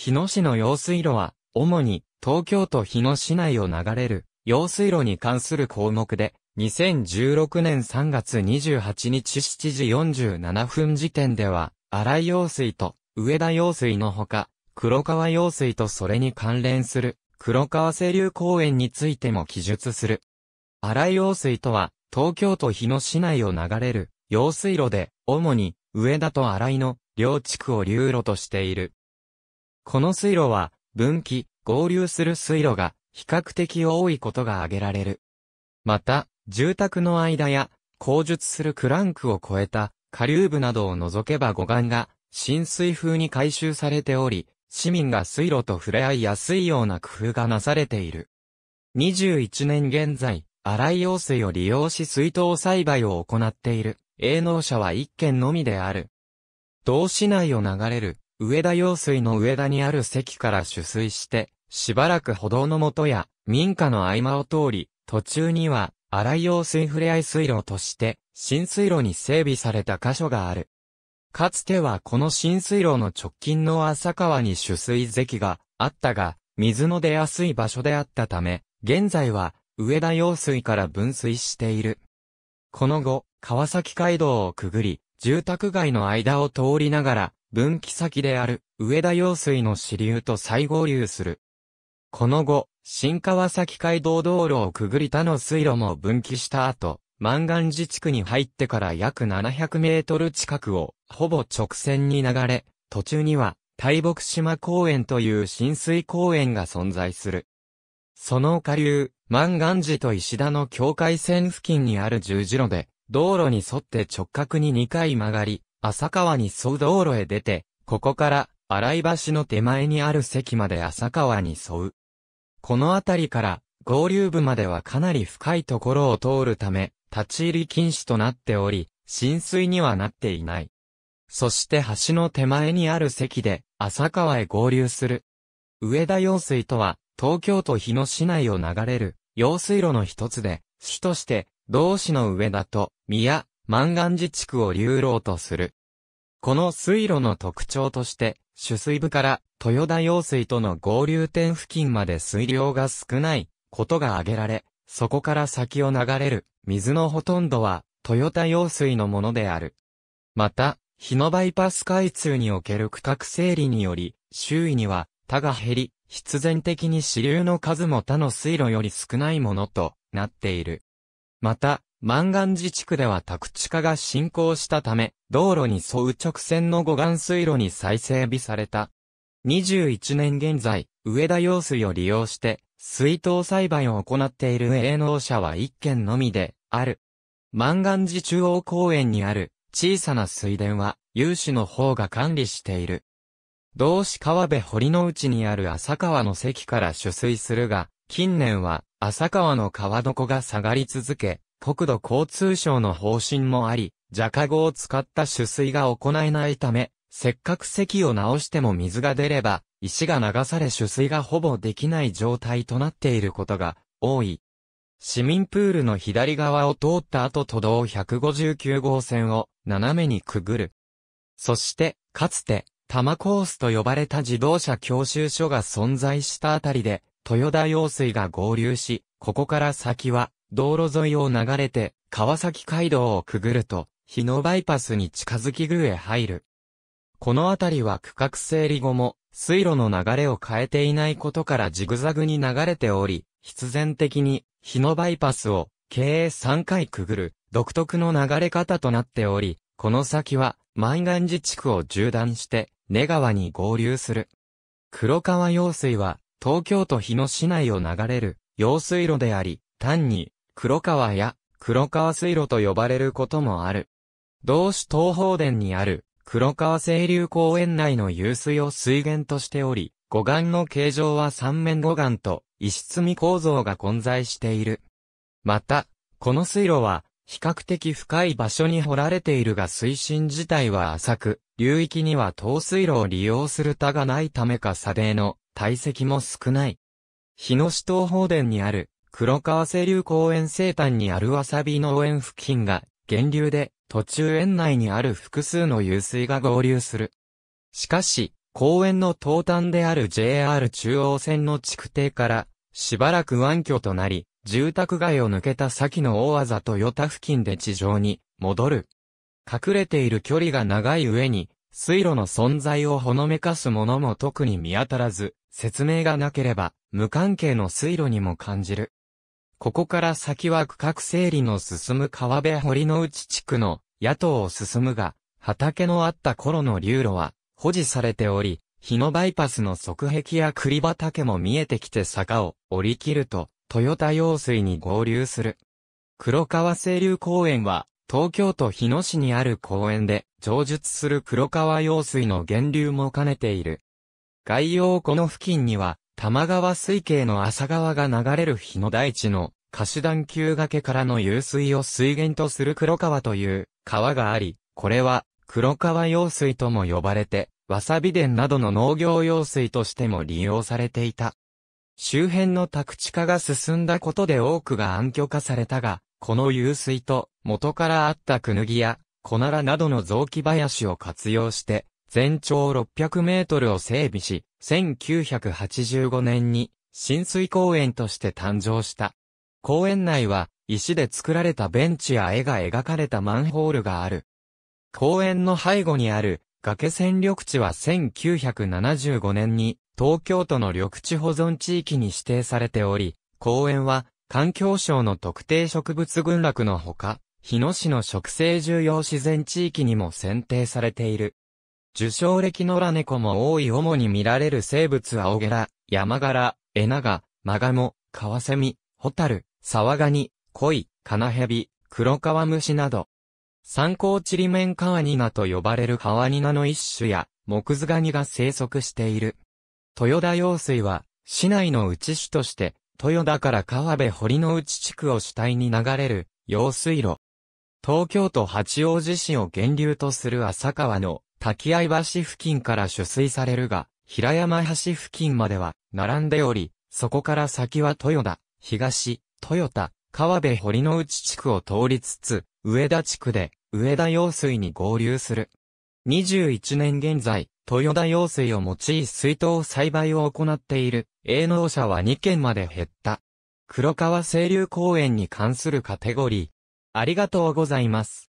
日野市の用水路は、主に東京都日野市内を流れる用水路に関する項目で、2016年3月28日7時47分時点では、荒井用水と上田用水のほか、黒川用水とそれに関連する黒川清流公園についても記述する。荒井用水とは、東京都日野市内を流れる用水路で、主に上田と荒井の両地区を流路としているこの水路は、分岐、合流する水路が比較的多いことが挙げられる。また、住宅の間や、工述するクランクを超えた下流部などを除けば護岸が浸水風に改修されており、市民が水路と触れ合いやすいような工夫がなされている。21年現在、荒い用水を利用し水筒栽培を行っている営農者は1軒のみである。同市内を流れる上田用水の上田にある席から取水して、しばらく歩道のとや民家の合間を通り、途中には荒井用水ふれあい水路として、新水路に整備された箇所がある。かつてはこの新水路の直近の浅川に取水堰があったが、水の出やすい場所であったため、現在は上田用水から分水している。この後、川崎街道をくぐり、住宅街の間を通りながら、分岐先である上田用水の支流と再合流する。この後、新川崎街道道路をくぐり他の水路も分岐した後、万願寺地区に入ってから約700メートル近くをほぼ直線に流れ、途中には大木島公園という浸水公園が存在する。その下流、万願寺と石田の境界線付近にある十字路で、道路に沿って直角に2回曲がり、浅川に沿う道路へ出て、ここから、荒井橋の手前にある席まで浅川に沿う。この辺りから、合流部まではかなり深いところを通るため、立ち入り禁止となっており、浸水にはなっていない。そして橋の手前にある席で、浅川へ合流する。上田用水とは、東京都日野市内を流れる、用水路の一つで、市として、同市の上田と、宮、万願寺地区を流浪とする。この水路の特徴として、取水部から豊田用水との合流点付近まで水量が少ないことが挙げられ、そこから先を流れる水のほとんどは豊田用水のものである。また、日野バイパス開通における区画整理により、周囲には他が減り、必然的に支流の数も他の水路より少ないものとなっている。また、万願寺地区では宅地化が進行したため、道路に沿う直線の護岸水路に再整備された。21年現在、上田用水を利用して、水筒栽培を行っている営農者は1軒のみで、ある。万願寺中央公園にある、小さな水田は、有志の方が管理している。同志川辺堀の内にある浅川の関から取水するが、近年は、浅川の川床が下がり続け、国土交通省の方針もあり、ジャカゴを使った取水が行えないため、せっかく席を直しても水が出れば、石が流され取水がほぼできない状態となっていることが多い。市民プールの左側を通った後都道159号線を斜めにくぐる。そして、かつて、多摩コースと呼ばれた自動車教習所が存在したあたりで、豊田用水が合流し、ここから先は道路沿いを流れて、川崎街道をくぐると、日野バイパスに近づき具へ入る。この辺りは区画整理後も、水路の流れを変えていないことからジグザグに流れており、必然的に、日野バイパスを、経営3回くぐる、独特の流れ方となっており、この先は、万願寺地区を縦断して、根川に合流する。黒川用水は、東京都日野市内を流れる、用水路であり、単に、黒川や黒川水路と呼ばれることもある。同市東方殿にある黒川清流公園内の湧水を水源としており、護岸の形状は三面護岸と石積み構造が混在している。また、この水路は比較的深い場所に掘られているが水深自体は浅く、流域には東水路を利用する他がないためか砂泥の堆積も少ない。日野市東方殿にある黒川清流公園西端にあるわさび農園付近が、源流で、途中園内にある複数の湧水が合流する。しかし、公園の東端である JR 中央線の築堤から、しばらく湾居となり、住宅街を抜けた先の大技と与田付近で地上に戻る。隠れている距離が長い上に、水路の存在をほのめかすものも特に見当たらず、説明がなければ、無関係の水路にも感じる。ここから先は区画整理の進む川辺堀の内地区の野党を進むが、畑のあった頃の流路は保持されており、日野バイパスの側壁や栗畑も見えてきて坂を降り切ると、豊田用水に合流する。黒川清流公園は、東京都日野市にある公園で、上述する黒川用水の源流も兼ねている。概要この付近には、玉川水系の浅川が流れる日の大地の、貸段級崖からの湧水を水源とする黒川という川があり、これは黒川用水とも呼ばれて、わさび田などの農業用水としても利用されていた。周辺の宅地化が進んだことで多くが暗渠化されたが、この湧水と元からあったクヌギや、コナラなどの雑木林を活用して、全長600メートルを整備し、1985年に浸水公園として誕生した。公園内は石で作られたベンチや絵が描かれたマンホールがある。公園の背後にある崖戦緑地は1975年に東京都の緑地保存地域に指定されており、公園は環境省の特定植物群落のほか、日野市の植生重要自然地域にも選定されている。受賞歴のラ猫も多い主に見られる生物は青ゲラ、ヤマガラ、エナガ、マガモ、カワセミ、ホタル、サワガニ、コイ、カナヘビ、クロカワムシなど。参考リメンカワニナと呼ばれるカワニナの一種や、モクズガニが生息している。豊田用水は、市内の内種として、豊田から川辺堀の内地区を主体に流れる、用水路。東京都八王子市を源流とする浅川の滝合橋付近から取水されるが、平山橋付近までは並んでおり、そこから先は豊田、東、豊田、川辺堀之内地区を通りつつ、上田地区で、上田用水に合流する。21年現在、豊田用水を用い水筒栽培を行っている、営農者は2件まで減った。黒川清流公園に関するカテゴリー。ありがとうございます。